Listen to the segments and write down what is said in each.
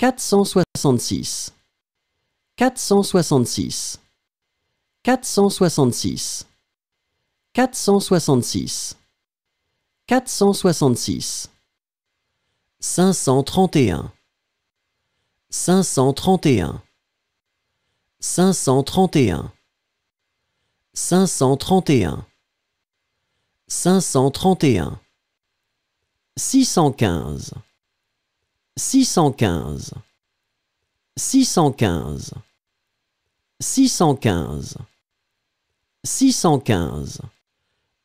466 466 466 466 466 531 531 531 531 531 615 615 615 615 615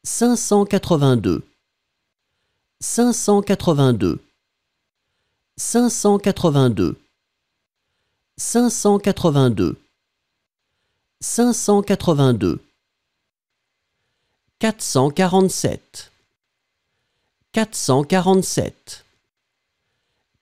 582 582 582 582 582 447 447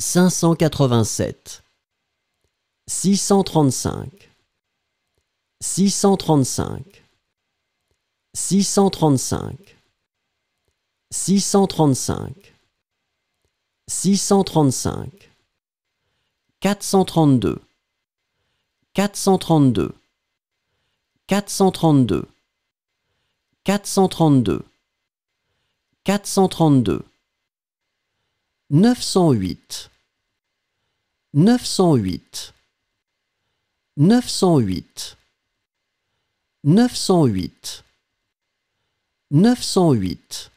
587 635 635 635 635 635 432 432 432 432 432 908 908 908 908 908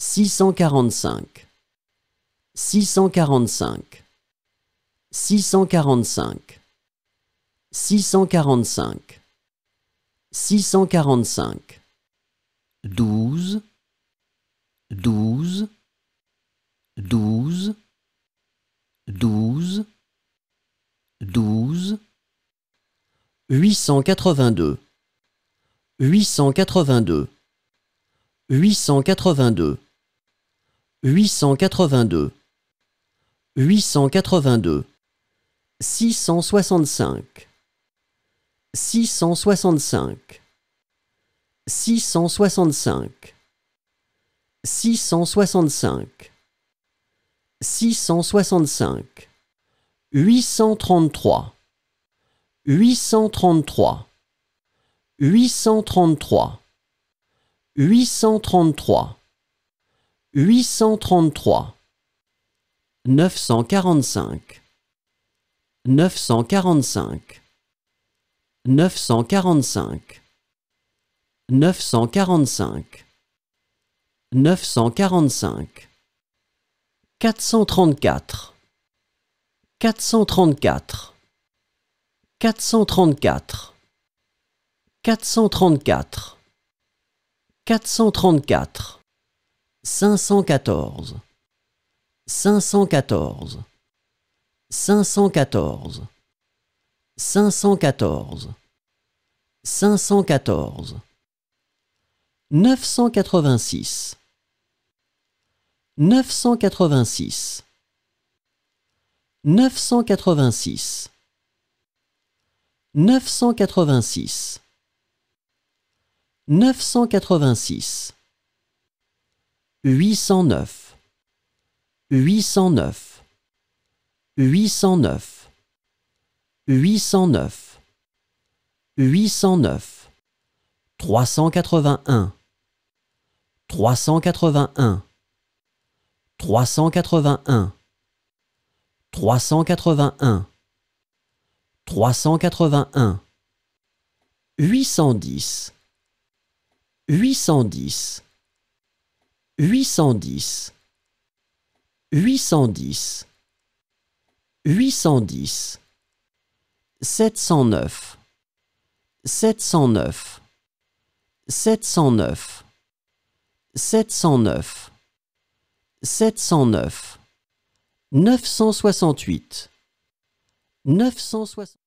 645 645 645 645 645 12 12 882 882 882 882 882 665 665 665 665 665 833 833 833 833 833 945 945 945 945 945 434 434 434 434 434 514 514 514 514 514 986 986 986 986 986 809 809 809 809 809 381 381 381 381 381 810 810 810 810 810 709 709 709 709 709 968 968